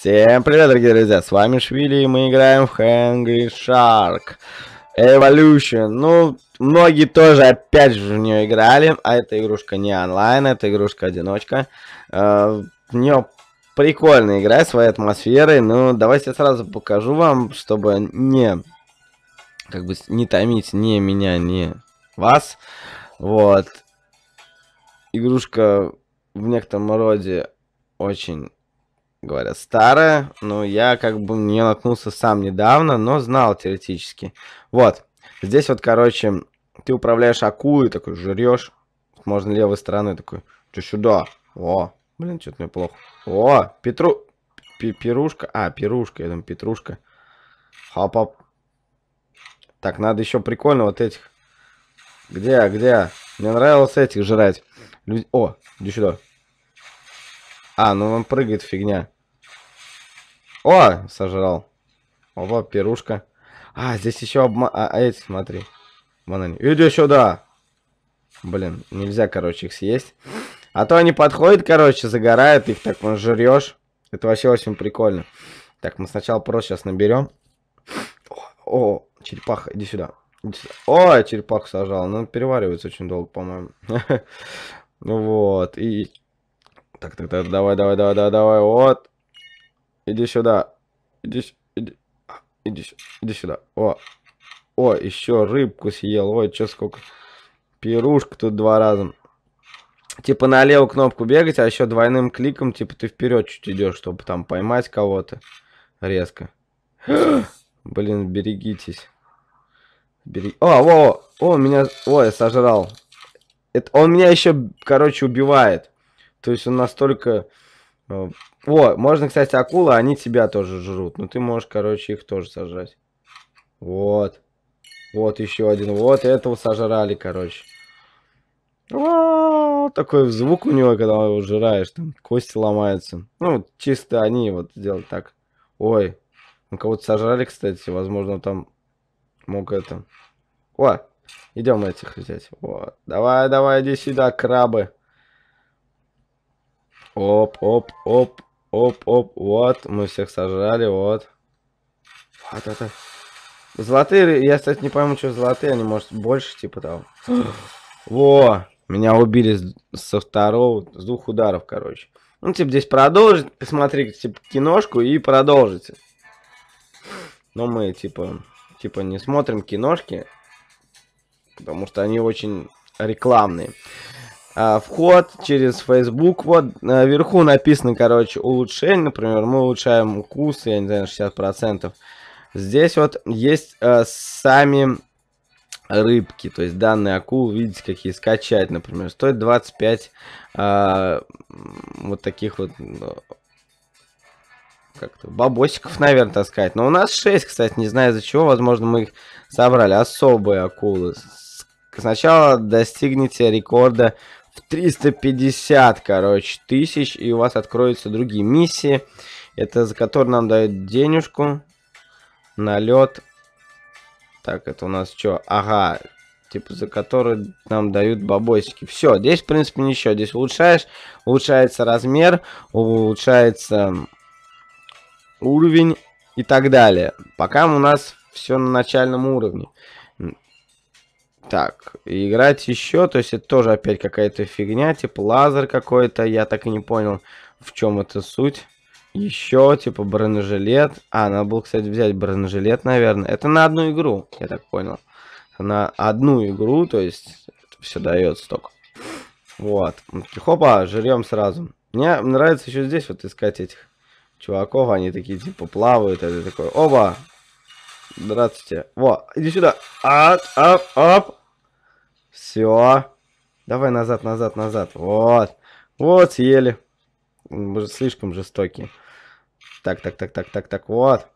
Всем привет, дорогие друзья, с вами Швили, и мы играем в Hungry Shark Evolution. Ну, многие тоже опять же в нее играли, а эта игрушка не онлайн, это игрушка-одиночка. Э, в нее прикольно играть своей атмосферой, ну, давайте я сразу покажу вам, чтобы не, как бы, не томить ни меня, ни вас. Вот. Игрушка в некотором роде очень говорят, старая. но я как бы не наткнулся сам недавно, но знал теоретически. Вот. Здесь вот, короче, ты управляешь акулой, такой жрешь. Можно левой стороной такой. Ты сюда. О, блин, что-то мне плохо. О, Петру... Пи пирушка. А, пирушка, я думаю, петрушка. Хапап. Так, надо еще прикольно вот этих. Где, где? Мне нравилось этих жрать. Люди... О, иди сюда. А, ну он прыгает фигня. О, сожрал. Опа, пирушка. А, здесь еще обма... А, а, эти, смотри. Банани. Иди сюда. Блин, нельзя, короче, их съесть. А то они подходят, короче, загорают, их так вон жрешь. Это вообще очень прикольно. Так, мы сначала просто сейчас наберем. О, черепаха, иди сюда. Иди сюда. О, черепаху сажал. Ну, переваривается очень долго, по-моему. Ну вот, и так, так, так, давай, давай, давай, давай, давай, вот. Иди сюда. Иди, иди, иди, сюда. О, о, еще рыбку съел. Ой, что сколько. Пирушка тут два раза. Типа на левую кнопку бегать, а еще двойным кликом, типа ты вперед чуть идешь, чтобы там поймать кого-то резко. Блин, берегитесь. Бери... О, о, о, меня, о, я сожрал. Это... Он меня еще, короче, убивает. То есть он настолько... Э, о, можно, кстати, акулы, они тебя тоже жрут. Но ты можешь, короче, их тоже сожрать. Вот. Вот еще один. Вот этого сожрали, короче. А, о, такой звук у него, когда его жираешь, там кости ломаются. Ну, чисто они вот сделали так. Ой, ну кого-то сожрали, кстати, возможно, там мог это... О, идем этих взять. Вот, давай, давай, иди сюда, крабы. Оп, оп, оп, оп, оп, вот, мы всех сожрали, вот. Вот это. Золотые, я, кстати, не пойму, что золотые, они, может, больше, типа того. Во, меня убили со второго, с двух ударов, короче. Ну, типа, здесь продолжить, посмотри, типа, киношку и продолжите. Но мы, типа, типа, не смотрим киношки, потому что они очень рекламные а, вход через Facebook. Вот наверху написано, короче, улучшение. Например, мы улучшаем укус, я не знаю, 60%. Здесь вот есть а, сами рыбки, то есть данные акул, видите, какие скачать, например, стоит 25 а, вот таких вот ну, как-то бабосиков, наверное, таскать. Но у нас 6, кстати, не знаю из-за чего, возможно, мы их собрали. Особые акулы. Сначала достигните рекорда в 350, короче, тысяч, и у вас откроются другие миссии. Это за которые нам дают денежку. Налет. Так, это у нас что? Ага, типа за которые нам дают бабосики. Все, здесь, в принципе, ничего. Здесь улучшаешь, улучшается размер, улучшается уровень и так далее. Пока у нас все на начальном уровне. Так, играть еще, то есть это тоже опять какая-то фигня, типа лазер какой-то, я так и не понял, в чем это суть. Еще, типа, бронежилет. А, надо было, кстати, взять бронежилет, наверное. Это на одну игру, я так понял. на одну игру, то есть, все дается столько. Вот. Хопа, жрем сразу. Мне нравится еще здесь вот искать этих чуваков. Они такие, типа, плавают. Это такой, оба, Здравствуйте. Во, иди сюда. Ап, ап, ап. Все. Давай назад, назад, назад. Вот. Вот, съели. Мы же слишком жестокие. Так, так, так, так, так, так, вот.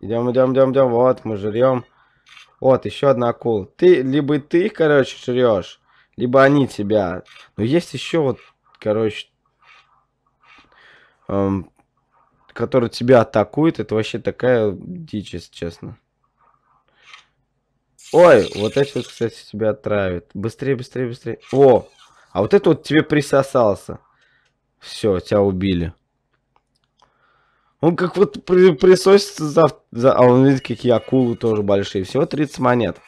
Идем, идем, идем, идем. Вот, мы жрем. Вот, еще одна акула. Ты, либо ты их, короче, жрешь, либо они тебя. Но есть еще вот, короче, эм, который тебя атакует. Это вообще такая дичь, если честно. Ой, вот это кстати, тебя отравит. Быстрее, быстрее, быстрее. О, а вот это вот тебе присосался. Все, тебя убили. Он как вот при, присосится за, за... А он видит, какие акулы тоже большие. Всего 30 монет.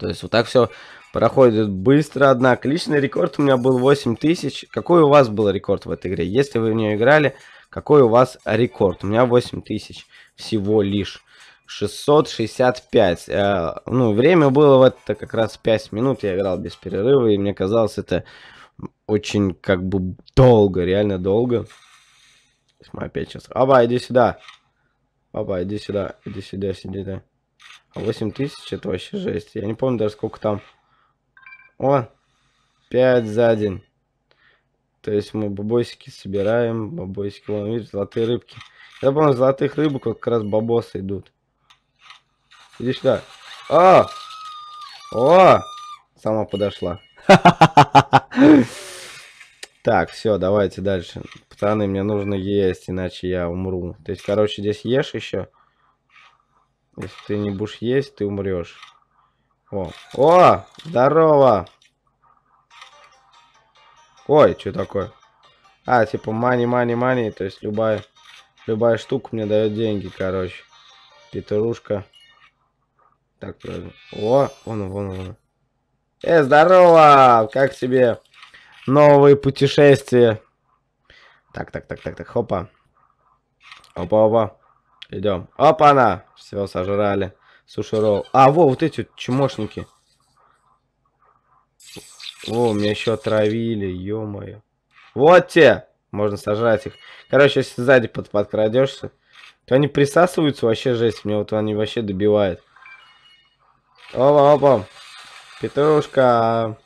То есть вот так все проходит быстро, однако. Личный рекорд у меня был 8000. Какой у вас был рекорд в этой игре? Если вы в нее играли, какой у вас рекорд? У меня 8000 всего лишь. 665. А, э, ну, время было вот это как раз 5 минут, я играл без перерыва, и мне казалось это очень как бы долго, реально долго. Мы опять сейчас. Аба, иди сюда. Аба, иди сюда, иди сюда, сиди, да. А тысяч это вообще жесть. Я не помню даже сколько там. О, 5 за день. То есть мы бабосики собираем, бабосики, вон, видите, золотые рыбки. Я помню, золотых рыбок как раз бабосы идут. Иди сюда. О! О! Сама подошла. Так, все, давайте дальше. Пацаны, мне нужно есть, иначе я умру. То есть, короче, здесь ешь еще. Если ты не будешь есть, ты умрешь. О, о, здорово. Ой, что такое? А, типа мани, мани, мани. То есть любая, любая штука мне дает деньги, короче. Петрушка. Так, правильно. О, вон, вон, вон. Э, здорово! Как тебе новые путешествия? Так, так, так, так, так, хопа. Опа, опа. Идем. Опа-на! Все, сожрали. Суши ролл. А, во, вот эти чмошники. О, меня еще отравили, ё Вот те! Можно сожрать их. Короче, если сзади под подкрадешься, то они присасываются, вообще жесть. Мне вот они вообще добивают. Опа, опа. Петрушка.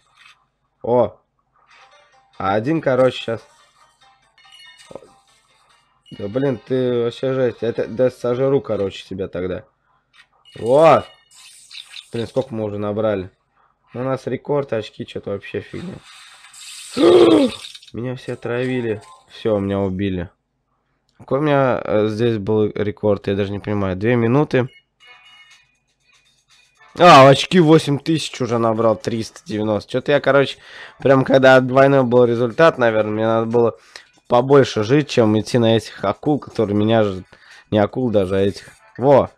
О. один, короче, сейчас. Да блин, ты вообще жесть. Это да сожру, короче, тебя тогда. Вот. Блин, сколько мы уже набрали. Ну, у нас рекорд, очки, что-то вообще фигня. меня все отравили. Все, меня убили. Какой у меня э, здесь был рекорд, я даже не понимаю. Две минуты. А, очки 8000 уже набрал, 390. Что-то я, короче, прям когда двойной был результат, наверное, мне надо было побольше жить, чем идти на этих акул, которые меня же... Не акул даже, а этих... Во!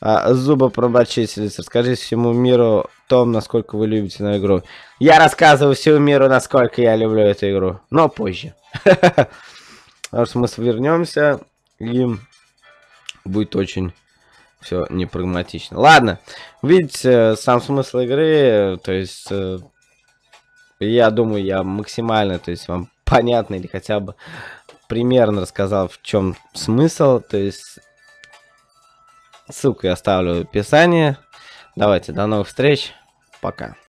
А, зубопророчительница, расскажи всему миру том, насколько вы любите на игру. Я рассказываю всему миру, насколько я люблю эту игру, но позже. Потому что мы свернемся и будет очень все непрагматично. Ладно, видите, э, сам смысл игры, э, то есть, э, я думаю, я максимально, то есть, вам понятно или хотя бы примерно рассказал, в чем смысл, то есть, ссылку я оставлю в описании. Давайте, до новых встреч, пока.